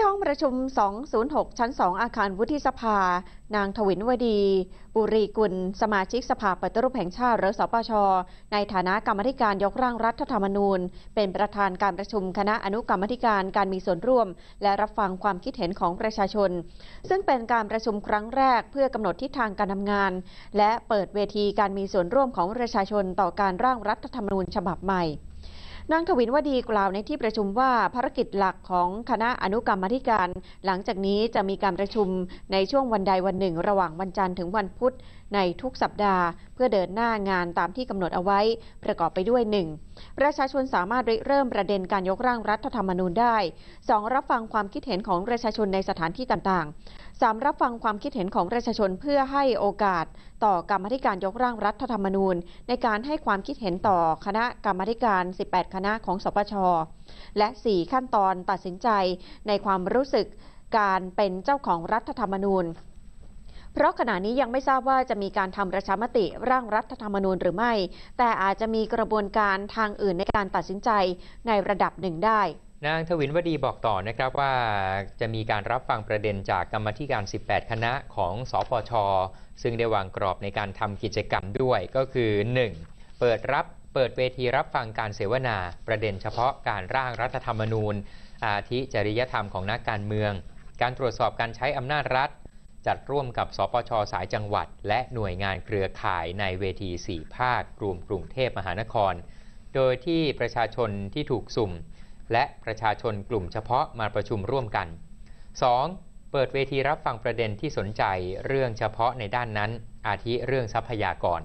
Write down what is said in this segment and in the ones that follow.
ที่ห้องประชุม 206 ชั้น 2 อาคารวุฒิสภา นางถวินวดี บุรีกุล สมาชิกสภาปฏิรูปแห่งชาติหรือสปช ในฐานะกรรมธิการยกร่างรัฐธรรมนูญ เป็นประธานการประชุมคณะอนุกรรมธิการการมีส่วนร่วม และรับฟังความคิดเห็นของประชาชน ซึ่งเป็นการประชุมครั้งแรกเพื่อกำหนดทิศทางการทำงาน และเปิดเวทีการมีส่วนร่วมของประชาชนต่อการร่างรัฐธรรมนูญ ฉบับใหม่นางทวินวดีกล่าวในที่ประชุมว่า ภารกิจหลักของคณะอนุกรรมธิการ หลังจากนี้จะมีการประชุมในช่วงวันใดวันหนึ่ง ระหว่างวันจันทร์ถึงวันพุธในทุกสัปดาห์ เพื่อเดินหน้างานตามที่กำหนดเอาไว้ประกอบไปด้วย1ประชาชนสามารถเริ่มประเด็นการยกร่างรัฐธรรมนูญได้ 2. รับฟังความคิดเห็นของประชาชนในสถานที่ต่างๆ 3. รับฟังความคิดเห็นของประชาชนเพื่อให้โอกาสต่อกรรมธิการยกร่างรัฐธรรมนูญในการให้ความคิดเห็นต่อคณะกรรมธิการ 18 คณะของสปช และ 4 ขั้นตอนตัดสินใจในความรู้สึกการเป็นเจ้าของรัฐธรรมนูญเพราะขณะนี้ยังไม่ทราบว่าจะมีการทำประชามติ ร่างรัฐธรรมนูญหรือไม่ แต่อาจจะมีกระบวนการทางอื่นในการตัดสินใจในระดับหนึ่งได้ นางทวินวดีบอกต่อนะครับว่าจะมีการรับฟังประเด็นจากกรรมธิการ 18 คณะของสอปชซึ่งได้วางกรอบในการทำกิจกรรมด้วยก็คือ 1. เปิดรับ เปิดเวทีรับฟังการเสวนาประเด็นเฉพาะการร่างรัฐธรรมนูญอาทิจริยธรรมของนักการเมือง การตรวจสอบการใช้อำนาจรัฐจัดร่วมกับสปชสายจังหวัด และหน่วยงานเครือข่ายในเวที4 ภาคกลุ่มกรุงเทพมหานคร โดยที่ประชาชนที่ถูกสุ่ม และประชาชนกลุ่มเฉพาะมาประชุมร่วมกัน 2. เปิดเวทีรับฟังประเด็นที่สนใจเรื่องเฉพาะในด้านนั้น อาทิเรื่องทรัพยากร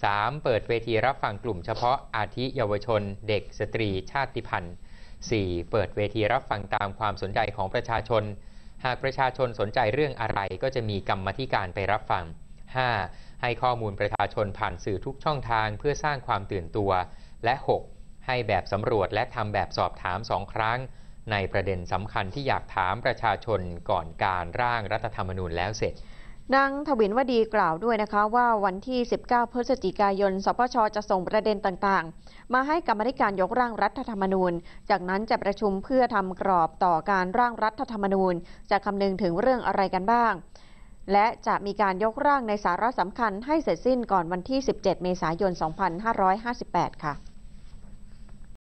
3. เปิดเวทีรับฟังกลุ่มเฉพาะอาทิเยาวชน เด็ก สตรี ชาติพันธุ์ 4. เปิดเวทีรับฟังตามความสนใจของประชาชนหากประชาชนสนใจเรื่องอะไรก็จะมีกรรมธิการไปรับฟัง 5. ให้ข้อมูลประชาชนผ่านสื่อทุกช่องทางเพื่อสร้างความตื่นตัว และ 6. ให้แบบสำรวจและทำแบบสอบถามสองครั้งในประเด็นสำคัญที่อยากถามประชาชนก่อนการร่างรัฐธรรมนูญแล้วเสร็จนางทวินวดีกล่าวด้วยนะคะว่าวันที่ 19 พฤศจิกายนสปชจะส่งประเด็นต่างๆ มาให้กรรมธิการยกร่างรัฐธรรมนูญ จากนั้นจะประชุมเพื่อทำกรอบต่อการร่างรัฐธรรมนูญ จะคำนึงถึงเรื่องอะไรกันบ้าง และจะมีการยกร่างในสาระสำคัญให้เสร็จสิ้นก่อนวันที่ 17 เมษายน 2558 ค่ะ